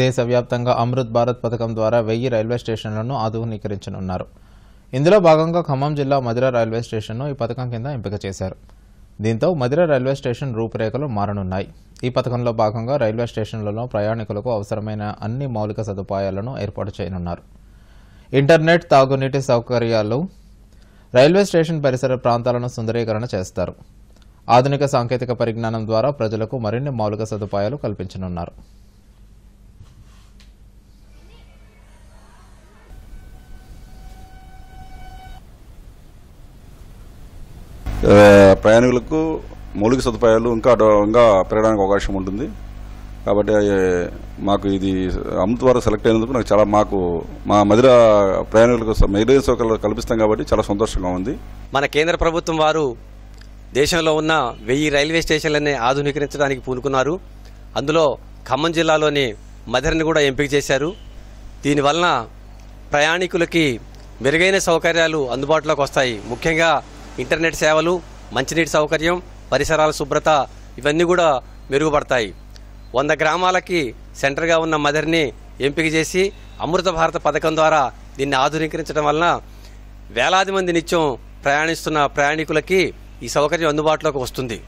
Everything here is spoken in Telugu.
దేశవ్యాప్తంగా అమృత్ భారత్ పథకం ద్వారా వెయ్యి రైల్వే స్టేషన్లను ఆధునీకరించనున్నారు ఇందులో భాగంగా ఖమ్మం జిల్లా మధుర రైల్వే స్టేషన్ను ఈ పథకం కింద ఎంపిక చేశారు దీంతో మధుర రైల్వే స్టేషన్ రూపురేఖలు మారనున్నాయి ఈ పథకంలో భాగంగా రైల్వే స్టేషన్లలో ప్రయాణికులకు అవసరమైన అన్ని మౌలిక సదుపాయాలను ఏర్పాటు చేయనున్నారు ఇంటర్నెట్ తాగునీటి సౌకర్యాలు రైల్వే స్టేషన్ పరిసర ప్రాంతాలను సుందరీకరణ చేస్తారు ఆధునిక సాంకేతిక పరిజ్ఞానం ద్వారా ప్రజలకు మరిన్ని మౌలిక సదుపాయాలు కల్పించనున్నారు ప్రయాణికులకు మౌలిక సదుపాయాలు ఇంకా ఇంకా పెరగడానికి అవకాశం ఉంటుంది కాబట్టి మాకు ఇది అమృత్ ద్వారా సెలెక్ట్ అయినందుకు నాకు చాలా మాకు మా మధుర ప్రయాణికులకు మెరుగైన సౌకర్యాలు కల్పిస్తాం కాబట్టి చాలా సంతోషంగా ఉంది మన కేంద్ర ప్రభుత్వం వారు దేశంలో ఉన్న వెయ్యి రైల్వే స్టేషన్లని ఆధునీకరించడానికి పూనుకున్నారు అందులో ఖమ్మం జిల్లాలోని మధురని కూడా ఎంపిక చేశారు దీనివలన ప్రయాణికులకి మెరుగైన సౌకర్యాలు అందుబాటులోకి వస్తాయి ముఖ్యంగా ఇంటర్నెట్ సేవలు మంచినీటి సౌకర్యం పరిసరాల శుభ్రత ఇవన్నీ కూడా మెరుగుపడతాయి వంద గ్రామాలకి సెంటర్గా ఉన్న మదర్ని ఎంపిక చేసి అమృత భారత పథకం ద్వారా దీన్ని ఆధునీకరించడం వలన వేలాది మంది నిత్యం ప్రయాణిస్తున్న ప్రయాణికులకి ఈ సౌకర్యం అందుబాటులోకి వస్తుంది